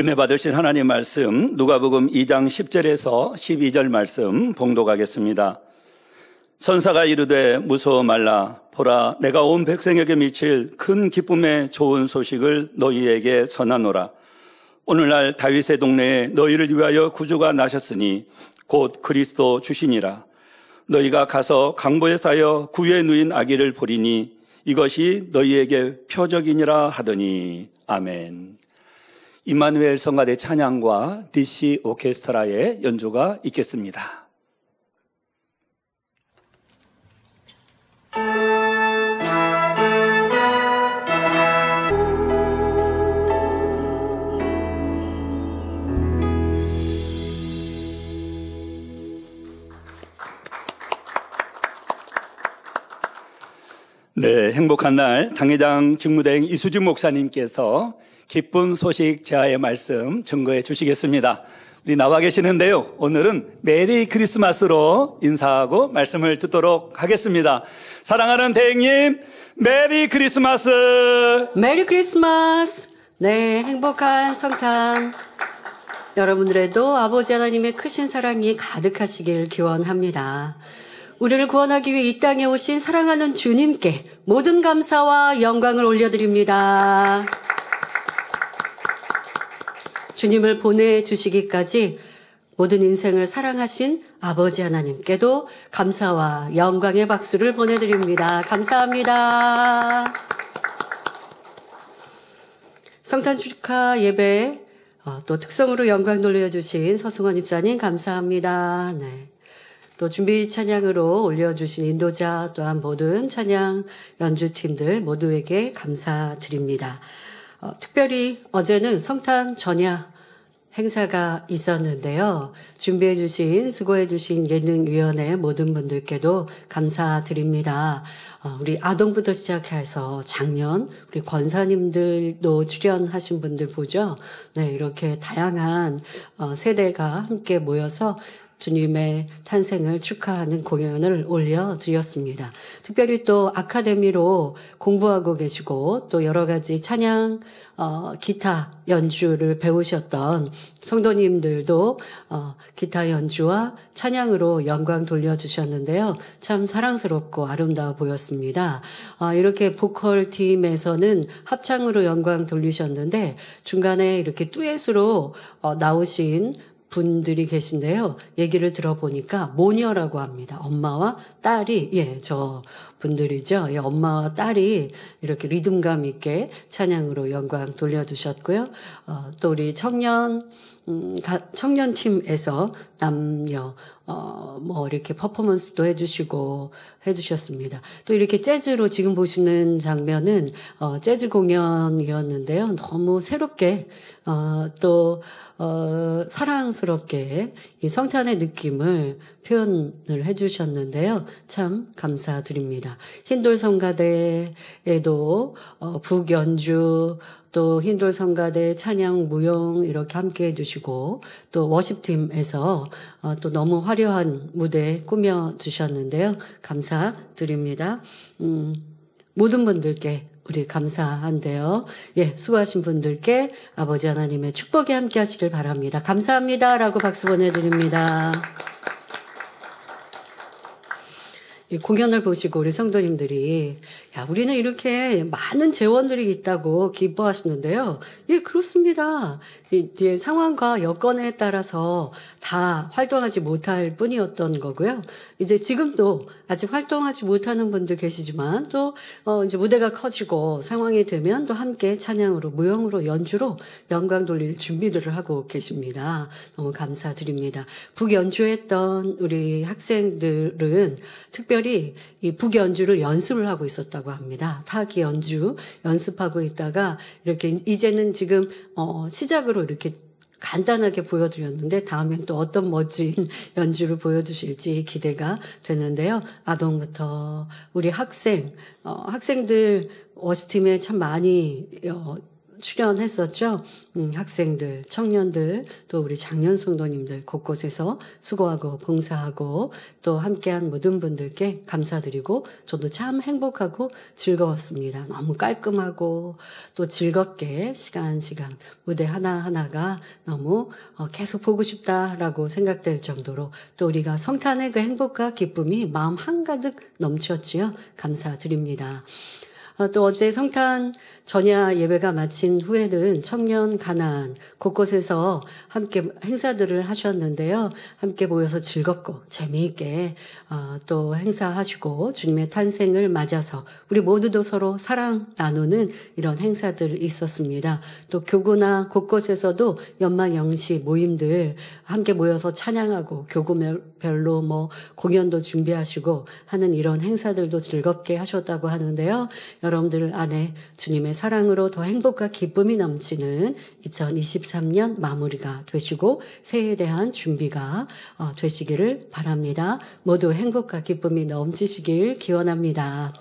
은혜 받으신 하나님 말씀 누가복음 2장 10절에서 12절 말씀 봉독하겠습니다. 천사가 이르되 무서워 말라 보라 내가 온 백성에게 미칠 큰 기쁨의 좋은 소식을 너희에게 전하노라 오늘날 다윗의 동네에 너희를 위하여 구주가 나셨으니 곧 그리스도 주시니라 너희가 가서 강보에 쌓여 구에 누인 아기를 보리니 이것이 너희에게 표적이니라 하더니 아멘. 임마누엘 성가대 찬양과 DC 오케스트라의 연주가 있겠습니다. 네, 행복한 날 당회장 직무대행 이수진 목사님께서 기쁜 소식 제하의 말씀 증거해 주시겠습니다. 우리 나와 계시는데요. 오늘은 메리 크리스마스로 인사하고 말씀을 듣도록 하겠습니다. 사랑하는 대행님, 메리 크리스마스! 메리 크리스마스! 네, 행복한 성탄. 여러분들에도 아버지 하나님의 크신 사랑이 가득하시길 기원합니다. 우리를 구원하기 위해 이 땅에 오신 사랑하는 주님께 모든 감사와 영광을 올려드립니다. 주님을 보내주시기까지 모든 인생을 사랑하신 아버지 하나님께도 감사와 영광의 박수를 보내드립니다. 감사합니다. 성탄 축하 예배 어, 또 특성으로 영광 돌려주신 서승원 입사님 감사합니다. 네. 또 준비 찬양으로 올려주신 인도자 또한 모든 찬양 연주팀들 모두에게 감사드립니다. 어, 특별히 어제는 성탄 전야 행사가 있었는데요. 준비해 주신 수고해 주신 예능위원회 모든 분들께도 감사드립니다. 어, 우리 아동부터 시작해서 작년 우리 권사님들도 출연하신 분들 보죠. 네, 이렇게 다양한 어, 세대가 함께 모여서 주님의 탄생을 축하하는 공연을 올려드렸습니다. 특별히 또 아카데미로 공부하고 계시고 또 여러 가지 찬양, 어, 기타 연주를 배우셨던 성도님들도 어, 기타 연주와 찬양으로 영광 돌려주셨는데요. 참 사랑스럽고 아름다워 보였습니다. 어, 이렇게 보컬 팀에서는 합창으로 영광 돌리셨는데 중간에 이렇게 뚜엣으로 어, 나오신 분들이 계신데요. 얘기를 들어보니까 모녀라고 합니다. 엄마와 딸이 예, 저 분들이죠. 예, 엄마와 딸이 이렇게 리듬감 있게 찬양으로 영광 돌려주셨고요. 어, 또 우리 청년 음, 청년팀에서 남녀 어, 뭐, 이렇게 퍼포먼스도 해주시고, 해주셨습니다. 또 이렇게 재즈로 지금 보시는 장면은, 어, 재즈 공연이었는데요. 너무 새롭게, 어, 또, 어, 사랑스럽게 이 성탄의 느낌을 표현을 해주셨는데요. 참 감사드립니다. 흰돌 성가대에도, 어, 북연주, 또 흰돌 성가대 찬양 무용 이렇게 함께 해주시고, 또 워십팀에서, 어, 또 너무 화려 화려한 무대 꾸며 주셨는데요. 감사드립니다. 음, 모든 분들께 우리 감사한데요. 예, 수고하신 분들께 아버지 하나님의 축복에 함께 하시길 바랍니다. 감사합니다. 라고 박수 보내드립니다. 공연을 보시고 우리 성도님들이 야, 우리는 이렇게 많은 재원들이 있다고 기뻐하시는데요. 예, 그렇습니다. 이제 상황과 여건에 따라서 다 활동하지 못할 뿐이었던 거고요. 이제 지금도 아직 활동하지 못하는 분도 계시지만 또 어, 이제 무대가 커지고 상황이 되면 또 함께 찬양으로 무용으로 연주로 영광 돌릴 준비들을 하고 계십니다. 너무 감사드립니다. 북연주했던 우리 학생들은 특별히 이 북연주를 연습을 하고 있었다고 연주라고 합니다. 타악기 연주 연습하고 있다가 이렇게 이제는 지금 어, 시작으로 이렇게 간단하게 보여드렸는데 다음엔 또 어떤 멋진 연주를 보여주실지 기대가 되는데요. 아동부터 우리 학생, 어, 학생들 워십팀에 참 많이 어, 출연했었죠. 음, 학생들, 청년들, 또 우리 작년 성도님들 곳곳에서 수고하고 봉사하고 또 함께한 모든 분들께 감사드리고 저도 참 행복하고 즐거웠습니다. 너무 깔끔하고 또 즐겁게 시간 시간 무대 하나하나가 너무 어, 계속 보고 싶다라고 생각될 정도로 또 우리가 성탄의 그 행복과 기쁨이 마음 한가득 넘쳤지요. 감사드립니다. 어, 또 어제 성탄 전야 예배가 마친 후에는 청년 가난 곳곳에서 함께 행사들을 하셨는데요. 함께 모여서 즐겁고 재미있게 어, 또 행사하시고 주님의 탄생을 맞아서 우리 모두도 서로 사랑 나누는 이런 행사들이 있었습니다. 또 교구나 곳곳에서도 연말 영시 모임들 함께 모여서 찬양하고 교구별로 뭐 공연도 준비하시고 하는 이런 행사들도 즐겁게 하셨다고 하는데요. 여러분들 안에 주님의 사랑으로 더 행복과 기쁨이 넘치는 2023년 마무리가 되시고 새해에 대한 준비가 어, 되시기를 바랍니다. 모두 행복과 기쁨이 넘치시길 기원합니다.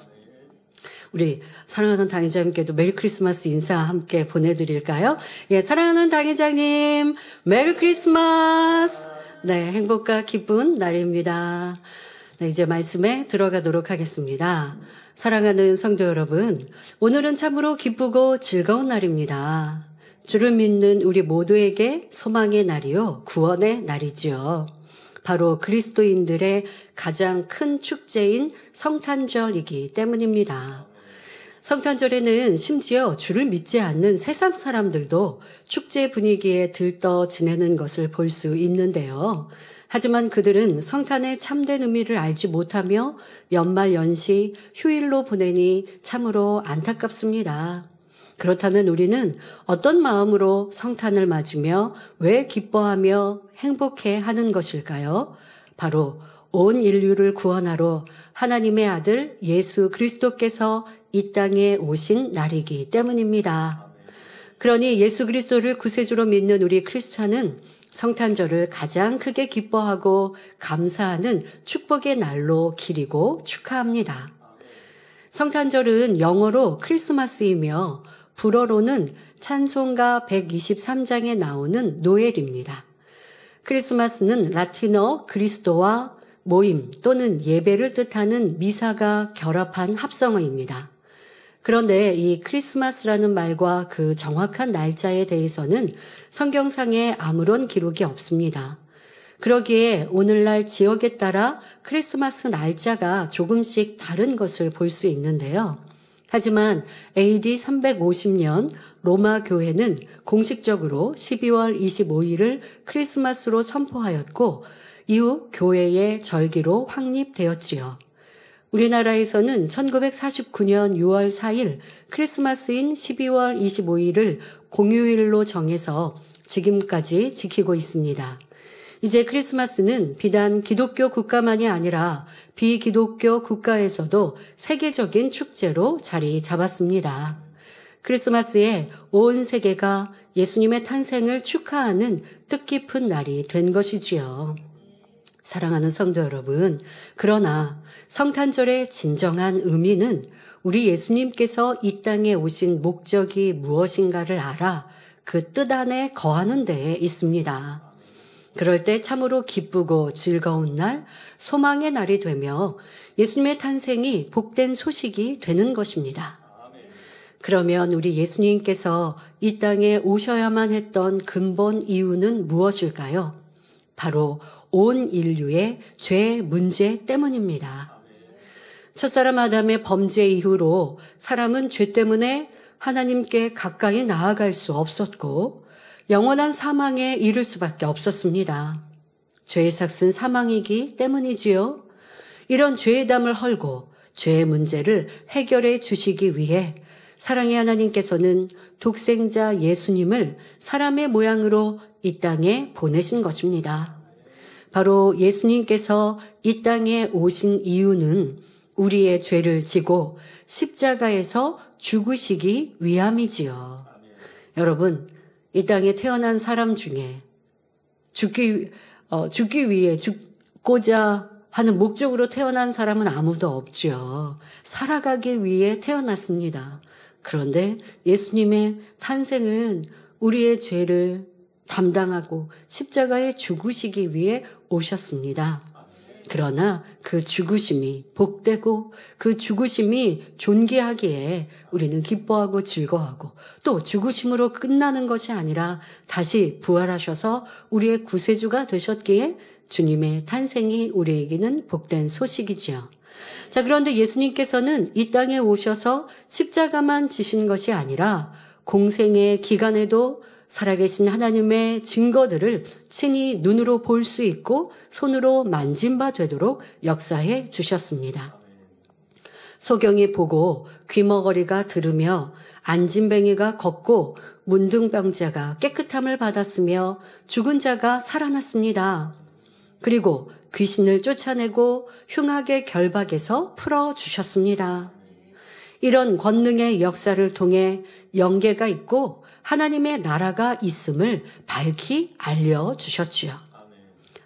우리 사랑하는 당회장님께도 메리 크리스마스 인사 함께 보내드릴까요? 예, 사랑하는 당회장님, 메리 크리스마스! 네, 행복과 기쁜 날입니다. 네, 이제 말씀에 들어가도록 하겠습니다. 사랑하는 성도 여러분, 오늘은 참으로 기쁘고 즐거운 날입니다. 주를 믿는 우리 모두에게 소망의 날이요, 구원의 날이지요. 바로 그리스도인들의 가장 큰 축제인 성탄절이기 때문입니다. 성탄절에는 심지어 주를 믿지 않는 세상 사람들도 축제 분위기에 들떠 지내는 것을 볼 수 있는데요. 하지만 그들은 성탄의 참된 의미를 알지 못하며 연말 연시 휴일로 보내니 참으로 안타깝습니다. 그렇다면 우리는 어떤 마음으로 성탄을 맞으며 왜 기뻐하며 행복해 하는 것일까요? 바로 온 인류를 구원하러 하나님의 아들 예수 그리스도께서 이 땅에 오신 날이기 때문입니다. 그러니 예수 그리스도를 구세주로 믿는 우리 크리스찬은 성탄절을 가장 크게 기뻐하고 감사하는 축복의 날로 기리고 축하합니다. 성탄절은 영어로 크리스마스이며 불어로는 찬송가 123장에 나오는 노엘입니다. 크리스마스는 라틴어 그리스도와 모임 또는 예배를 뜻하는 미사가 결합한 합성어입니다. 그런데 이 크리스마스라는 말과 그 정확한 날짜에 대해서는 성경상에 아무런 기록이 없습니다. 그러기에 오늘날 지역에 따라 크리스마스 날짜가 조금씩 다른 것을 볼 수 있는데요. 하지만 AD 350년 로마 교회는 공식적으로 12월 25일을 크리스마스로 선포하였고 이후 교회의 절기로 확립되었지요. 우리나라에서는 1949년 6월 4일 크리스마스인 12월 25일을 공휴일로 정해서 지금까지 지키고 있습니다. 이제 크리스마스는 비단 기독교 국가만이 아니라 비기독교 국가에서도 세계적인 축제로 자리 잡았습니다. 크리스마스에 온 세계가 예수님의 탄생을 축하하는 뜻깊은 날이 된 것이지요. 사랑하는 성도 여러분, 그러나 성탄절의 진정한 의미는 우리 예수님께서 이 땅에 오신 목적이 무엇인가를 알아 그뜻 안에 거하는 데에 있습니다. 그럴 때 참으로 기쁘고 즐거운 날, 소망의 날이 되며 예수님의 탄생이 복된 소식이 되는 것입니다. 그러면 우리 예수님께서 이 땅에 오셔야만 했던 근본 이유는 무엇일까요? 바로 온 인류의 죄 문제 때문입니다. 첫사람 아담의 범죄 이후로 사람은 죄 때문에 하나님께 가까이 나아갈 수 없었고 영원한 사망에 이를 수밖에 없었습니다. 죄의 삭은 사망이기 때문이지요. 이런 죄의 담을 헐고 죄의 문제를 해결해 주시기 위해 사랑의 하나님께서는 독생자 예수님을 사람의 모양으로 이 땅에 보내신 것입니다. 바로 예수님께서 이 땅에 오신 이유는 우리의 죄를 지고 십자가에서 죽으시기 위함이지요. 여러분, 이 땅에 태어난 사람 중에 죽기, 어, 죽기 위해 죽고자 하는 목적으로 태어난 사람은 아무도 없지요. 살아가기 위해 태어났습니다. 그런데 예수님의 탄생은 우리의 죄를 담당하고 십자가에 죽으시기 위해 오셨습니다. 그러나 그 죽으심이 복되고 그 죽으심이 존귀하기에 우리는 기뻐하고 즐거워하고 또 죽으심으로 끝나는 것이 아니라 다시 부활하셔서 우리의 구세주가 되셨기에 주님의 탄생이 우리에게는 복된 소식이지요. 자, 그런데 예수님께서는 이 땅에 오셔서 십자가만 지신 것이 아니라 공생의 기간에도 살아계신 하나님의 증거들을 친히 눈으로 볼 수 있고 손으로 만진 바 되도록 역사해 주셨습니다. 소경이 보고 귀머거리가 들으며 안진뱅이가 걷고 문둥병자가 깨끗함을 받았으며 죽은 자가 살아났습니다. 그리고 귀신을 쫓아내고 흉악의 결박에서 풀어 주셨습니다. 이런 권능의 역사를 통해 영계가 있고 하나님의 나라가 있음을 밝히 알려주셨지요.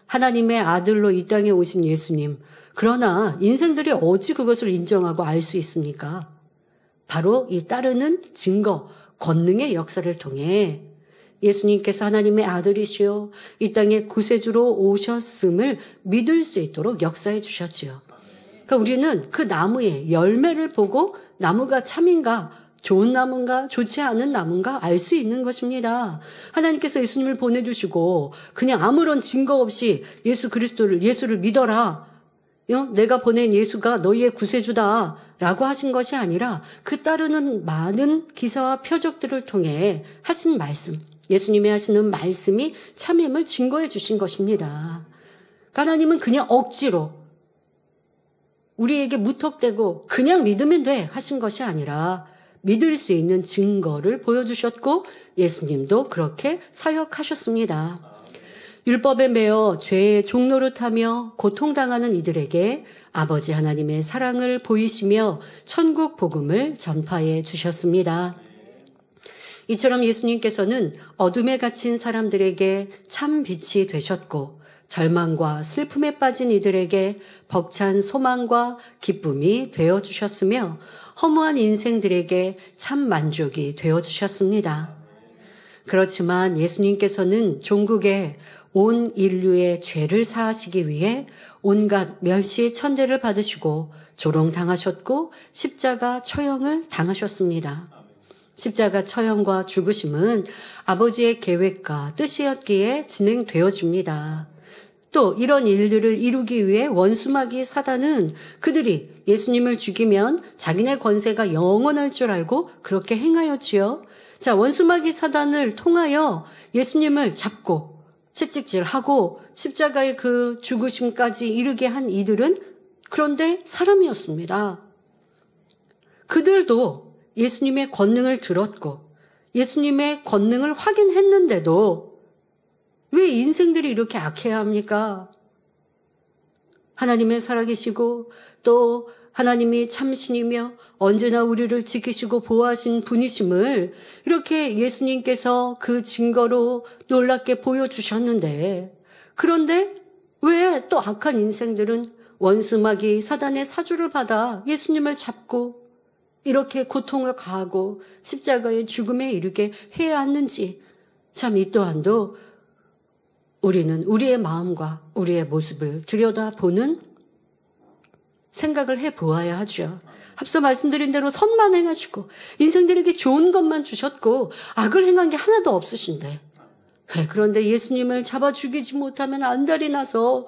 하나님의 아들로 이 땅에 오신 예수님. 그러나 인생들이 어찌 그것을 인정하고 알 수 있습니까? 바로 이 따르는 증거, 권능의 역사를 통해 예수님께서 하나님의 아들이시요 이 땅에 구세주로 오셨음을 믿을 수 있도록 역사해 주셨지요. 그러니까 우리는 그 나무의 열매를 보고 나무가 참인가 좋은 나무인가 좋지 않은 나무인가 알 수 있는 것입니다. 하나님께서 예수님을 보내주시고 그냥 아무런 증거 없이 예수 그리스도를 예수를 믿어라. 어? 내가 보낸 예수가 너희의 구세주다 라고 하신 것이 아니라 그 따르는 많은 기사와 표적들을 통해 하신 말씀, 예수님의 하시는 말씀이 참임을 증거해 주신 것입니다. 하나님은 그냥 억지로 우리에게 무턱대고 그냥 믿으면 돼 하신 것이 아니라 믿을 수 있는 증거를 보여주셨고 예수님도 그렇게 사역하셨습니다. 율법에 매어 죄의 종로를 타며 고통당하는 이들에게 아버지 하나님의 사랑을 보이시며 천국 복음을 전파해 주셨습니다. 이처럼 예수님께서는 어둠에 갇힌 사람들에게 참 빛이 되셨고 절망과 슬픔에 빠진 이들에게 벅찬 소망과 기쁨이 되어 주셨으며 허무한 인생들에게 참 만족이 되어 주셨습니다. 그렇지만 예수님께서는 종국에 온 인류의 죄를 사하시기 위해 온갖 멸시 천대를 받으시고 조롱당하셨고 십자가 처형을 당하셨습니다. 십자가 처형과 죽으심은 아버지의 계획과 뜻이었기에 진행되어집니다. 또 이런 일들을 이루기 위해 원수마귀 사단은 그들이 예수님을 죽이면 자기네 권세가 영원할 줄 알고 그렇게 행하였지요. 자, 원수마귀 사단을 통하여 예수님을 잡고 채찍질하고 십자가의 그 죽으심까지 이르게 한 이들은 그런데 사람이었습니다. 그들도 예수님의 권능을 들었고 예수님의 권능을 확인했는데도 왜 인생들이 이렇게 악해야 합니까? 하나님의 살아계시고 또 하나님이 참신이며 언제나 우리를 지키시고 보호하신 분이심을 이렇게 예수님께서 그 증거로 놀랍게 보여주셨는데 그런데 왜 또 악한 인생들은 원수막이 사단의 사주를 받아 예수님을 잡고 이렇게 고통을 가하고 십자가의 죽음에 이르게 해야 하는지 참 이 또한도 우리는 우리의 마음과 우리의 모습을 들여다보는 생각을 해 보아야 하죠. 앞서 말씀드린 대로 선만 행하시고 인생들에게 좋은 것만 주셨고 악을 행한 게 하나도 없으신데 그런데 예수님을 잡아 죽이지 못하면 안달이 나서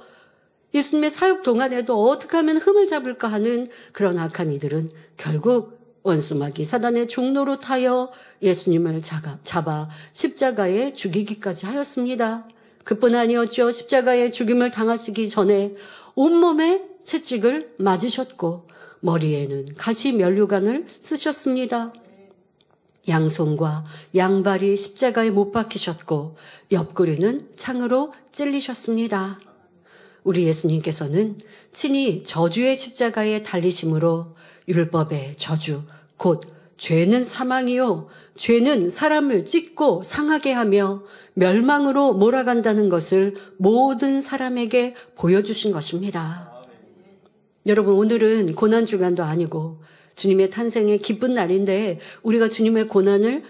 예수님의 사역 동안에도 어떻게 하면 흠을 잡을까 하는 그런 악한 이들은 결국 원수마귀 사단의 종로로 타여 예수님을 잡아 십자가에 죽이기까지 하였습니다. 그뿐 아니었죠. 십자가의 죽임을 당하시기 전에 온몸에 채찍을 맞으셨고 머리에는 가시 면류관을 쓰셨습니다. 양손과 양발이 십자가에 못 박히셨고 옆구리는 창으로 찔리셨습니다. 우리 예수님께서는 친히 저주의 십자가에 달리심으로 율법의 저주 곧 죄는 사망이요. 죄는 사람을 찢고 상하게 하며 멸망으로 몰아간다는 것을 모든 사람에게 보여주신 것입니다. 여러분, 오늘은 고난주간도 아니고 주님의 탄생의 기쁜 날인데 우리가 주님의 고난을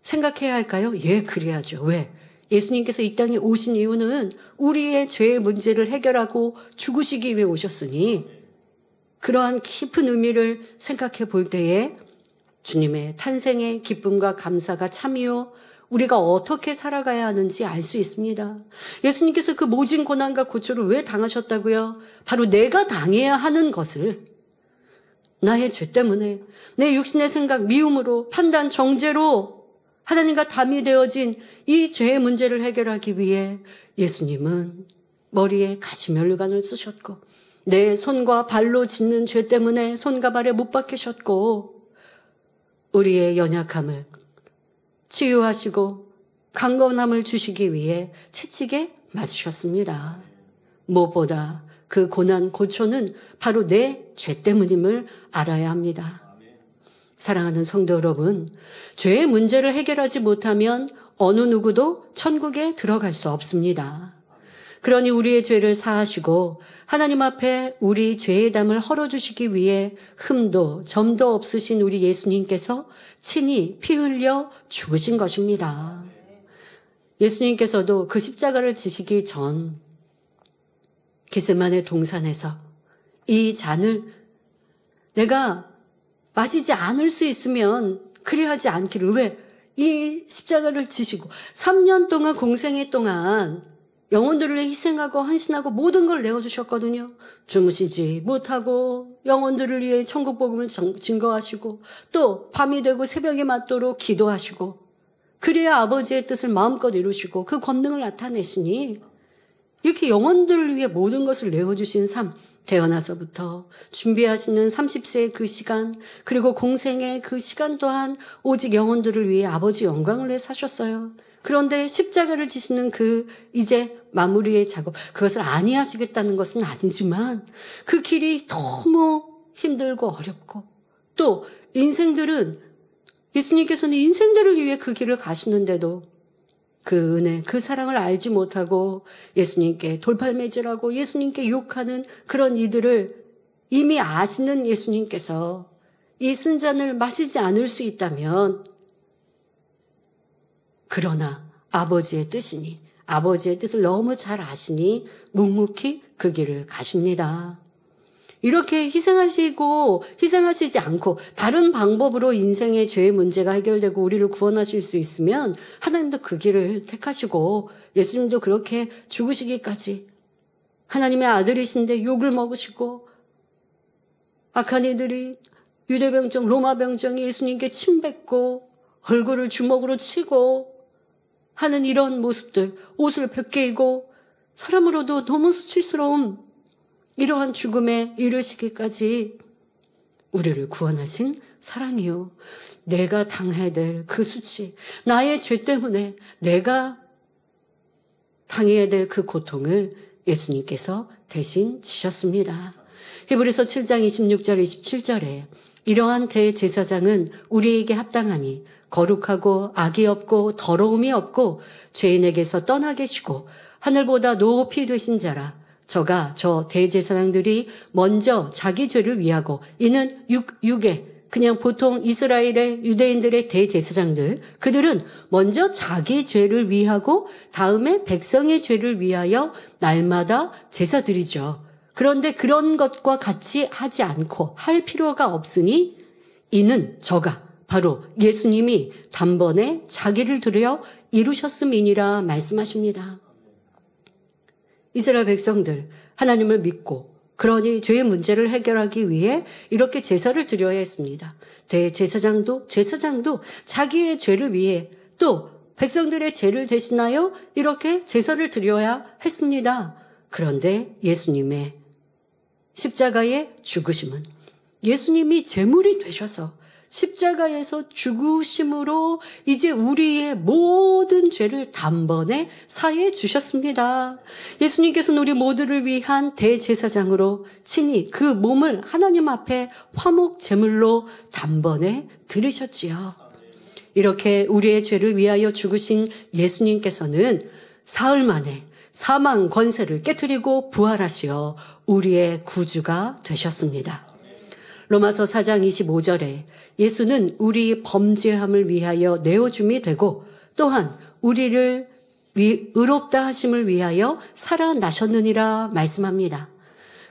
생각해야 할까요? 예, 그래야죠. 왜? 예수님께서 이 땅에 오신 이유는 우리의 죄의 문제를 해결하고 죽으시기 위해 오셨으니 그러한 깊은 의미를 생각해 볼 때에 주님의 탄생의 기쁨과 감사가 참이요 우리가 어떻게 살아가야 하는지 알 수 있습니다. 예수님께서 그 모진 고난과 고초를 왜 당하셨다고요? 바로 내가 당해야 하는 것을 나의 죄 때문에 내 육신의 생각 미움으로 판단 정죄로 하나님과 담이 되어진 이 죄의 문제를 해결하기 위해 예수님은 머리에 가시멸류관을 쓰셨고 내 손과 발로 짓는 죄 때문에 손과 발에 못 박히셨고 우리의 연약함을 치유하시고 강건함을 주시기 위해 채찍에 맞으셨습니다. 무엇보다 그 고난 고초는 바로 내 죄 때문임을 알아야 합니다. 사랑하는 성도 여러분, 죄의 문제를 해결하지 못하면 어느 누구도 천국에 들어갈 수 없습니다. 그러니 우리의 죄를 사하시고 하나님 앞에 우리 죄의 담을 헐어주시기 위해 흠도 점도 없으신 우리 예수님께서 친히 피 흘려 죽으신 것입니다. 예수님께서도 그 십자가를 지시기 전 기스만의 동산에서 이 잔을 내가 마시지 않을 수 있으면 그리하지 않기를 왜 이 십자가를 지시고 3년 동안 공생의 동안 영혼들을 희생하고 헌신하고 모든 걸 내어주셨거든요. 주무시지 못하고 영혼들을 위해 천국 복음을 증거하시고 또 밤이 되고 새벽이 맞도록 기도하시고 그래야 아버지의 뜻을 마음껏 이루시고 그 권능을 나타내시니 이렇게 영혼들을 위해 모든 것을 내어주신 삶 태어나서부터 준비하시는 30세의 그 시간, 그리고 공생의 그 시간 또한 오직 영혼들을 위해 아버지 영광을 위해 사셨어요. 그런데 십자가를 지시는 그 이제 마무리의 작업, 그것을 아니하시겠다는 것은 아니지만 그 길이 너무 힘들고 어렵고 또 인생들은 예수님께서는 인생들을 위해 그 길을 가시는데도 그 은혜, 그 사랑을 알지 못하고 예수님께 돌팔매질하고 예수님께 욕하는 그런 이들을 이미 아시는 예수님께서 이 쓴잔을 마시지 않을 수 있다면 그러나 아버지의 뜻이니 아버지의 뜻을 너무 잘 아시니 묵묵히 그 길을 가십니다. 이렇게 희생하시고 희생하시지 않고 다른 방법으로 인생의 죄의 문제가 해결되고 우리를 구원하실 수 있으면 하나님도 그 길을 택하시고 예수님도 그렇게 죽으시기까지 하나님의 아들이신데 욕을 먹으시고 악한 이들이 유대병정, 로마병정이 예수님께 침뱉고 얼굴을 주먹으로 치고 하는 이런 모습들, 옷을 벗기고 사람으로도 너무 수치스러움, 이러한 죽음에 이르시기까지 우리를 구원하신 사랑이요. 내가 당해야 될 그 수치, 나의 죄 때문에 내가 당해야 될 그 고통을 예수님께서 대신 지셨습니다. 히브리서 7장 26절 27절에 이러한 대제사장은 우리에게 합당하니 거룩하고 악이 없고 더러움이 없고 죄인에게서 떠나 계시고 하늘보다 높이 되신 자라 저가 저 대제사장들이 먼저 자기 죄를 위하고 이는 육, 육에 그냥 보통 이스라엘의 유대인들의 대제사장들 그들은 먼저 자기 죄를 위하고 다음에 백성의 죄를 위하여 날마다 제사 드리죠. 그런데 그런 것과 같이 하지 않고 할 필요가 없으니 이는 저가 바로 예수님이 단번에 자기를 들여 이루셨음이니라 말씀하십니다. 이스라엘 백성들 하나님을 믿고 그러니 죄의 문제를 해결하기 위해 이렇게 제사를 드려야 했습니다. 대제사장도 제사장도 자기의 죄를 위해 또 백성들의 죄를 대신하여 이렇게 제사를 드려야 했습니다. 그런데 예수님의 십자가의 죽으심은 예수님이 제물이 되셔서 십자가에서 죽으심으로 이제 우리의 모든 죄를 단번에 사해 주셨습니다. 예수님께서는 우리 모두를 위한 대제사장으로 친히 그 몸을 하나님 앞에 화목 제물로 단번에 드리셨지요. 이렇게 우리의 죄를 위하여 죽으신 예수님께서는 사흘 만에 사망 권세를 깨뜨리고 부활하시어 우리의 구주가 되셨습니다. 로마서 4장 25절에 예수는 우리 범죄함을 위하여 내어줌이 되고 또한 우리를 위, 의롭다 하심을 위하여 살아나셨느니라 말씀합니다.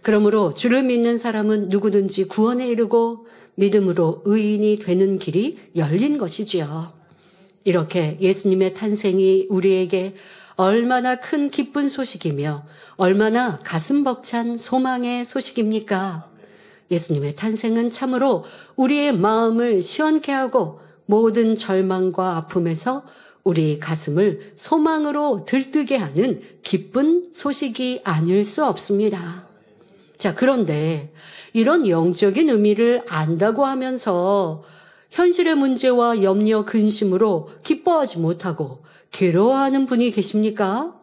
그러므로 주를 믿는 사람은 누구든지 구원에 이르고 믿음으로 의인이 되는 길이 열린 것이지요. 이렇게 예수님의 탄생이 우리에게 얼마나 큰 기쁜 소식이며 얼마나 가슴 벅찬 소망의 소식입니까? 예수님의 탄생은 참으로 우리의 마음을 시원케 하고 모든 절망과 아픔에서 우리 가슴을 소망으로 들뜨게 하는 기쁜 소식이 아닐 수 없습니다. 자, 그런데 이런 영적인 의미를 안다고 하면서 현실의 문제와 염려, 근심으로 기뻐하지 못하고 괴로워하는 분이 계십니까?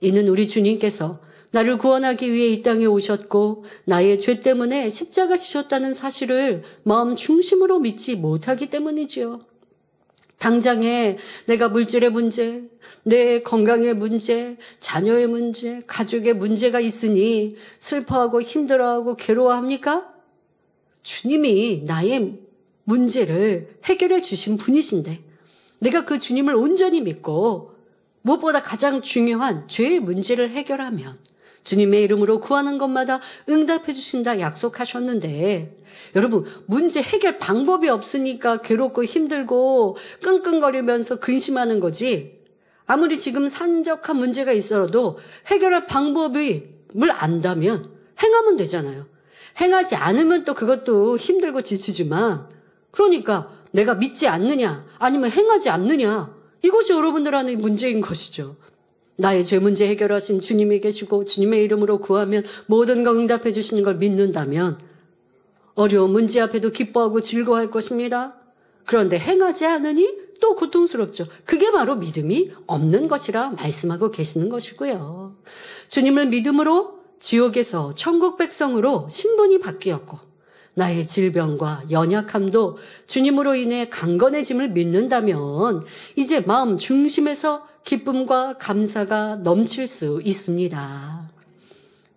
이는 우리 주님께서 나를 구원하기 위해 이 땅에 오셨고 나의 죄 때문에 십자가 지셨다는 사실을 마음 중심으로 믿지 못하기 때문이지요. 당장에 내가 물질의 문제, 내 건강의 문제, 자녀의 문제, 가족의 문제가 있으니 슬퍼하고 힘들어하고 괴로워합니까? 주님이 나의 문제를 해결해 주신 분이신데 내가 그 주님을 온전히 믿고 무엇보다 가장 중요한 죄의 문제를 해결하면 주님의 이름으로 구하는 것마다 응답해 주신다 약속하셨는데 여러분 문제 해결 방법이 없으니까 괴롭고 힘들고 끙끙거리면서 근심하는 거지 아무리 지금 산적한 문제가 있어도 해결할 방법을 안다면 행하면 되잖아요. 행하지 않으면 또 그것도 힘들고 지치지만 그러니까 내가 믿지 않느냐 아니면 행하지 않느냐 이것이 여러분들 안에 문제인 것이죠. 나의 죄 문제 해결하신 주님이 계시고 주님의 이름으로 구하면 모든 거 응답해 주시는 걸 믿는다면 어려운 문제 앞에도 기뻐하고 즐거워할 것입니다. 그런데 행하지 않으니 또 고통스럽죠. 그게 바로 믿음이 없는 것이라 말씀하고 계시는 것이고요. 주님을 믿음으로 지옥에서 천국 백성으로 신분이 바뀌었고 나의 질병과 연약함도 주님으로 인해 강건해짐을 믿는다면 이제 마음 중심에서 기쁨과 감사가 넘칠 수 있습니다.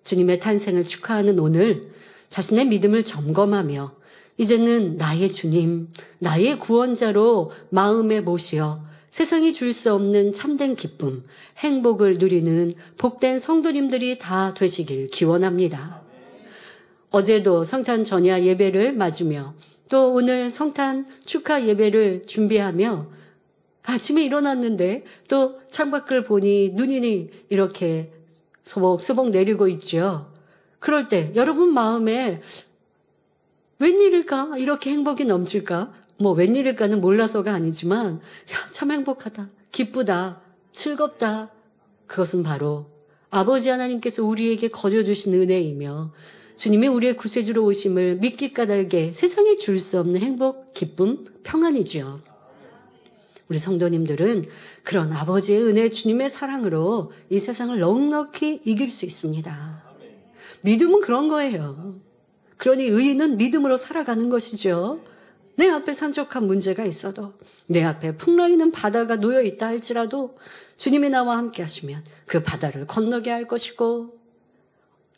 주님의 탄생을 축하하는 오늘 자신의 믿음을 점검하며 이제는 나의 주님, 나의 구원자로 마음에 모시어 세상이 줄 수 없는 참된 기쁨, 행복을 누리는 복된 성도님들이 다 되시길 기원합니다. 어제도 성탄 전야 예배를 맞으며 또 오늘 성탄 축하 예배를 준비하며 아침에 일어났는데 또 창밖을 보니 눈이 이렇게 소복소복 내리고 있죠 그럴 때 여러분 마음에 웬일일까? 이렇게 행복이 넘칠까? 뭐 웬일일까는 몰라서가 아니지만 야, 참 행복하다. 기쁘다. 즐겁다. 그것은 바로 아버지 하나님께서 우리에게 거려주신 은혜이며 주님이 우리의 구세주로 오심을 믿기 까닭에 세상에 줄 수 없는 행복, 기쁨, 평안이지요. 우리 성도님들은 그런 아버지의 은혜 주님의 사랑으로 이 세상을 넉넉히 이길 수 있습니다. 믿음은 그런 거예요. 그러니 의인은 믿음으로 살아가는 것이죠. 내 앞에 산적한 문제가 있어도 내 앞에 풍랑있는 바다가 놓여 있다 할지라도 주님이 나와 함께 하시면 그 바다를 건너게 할 것이고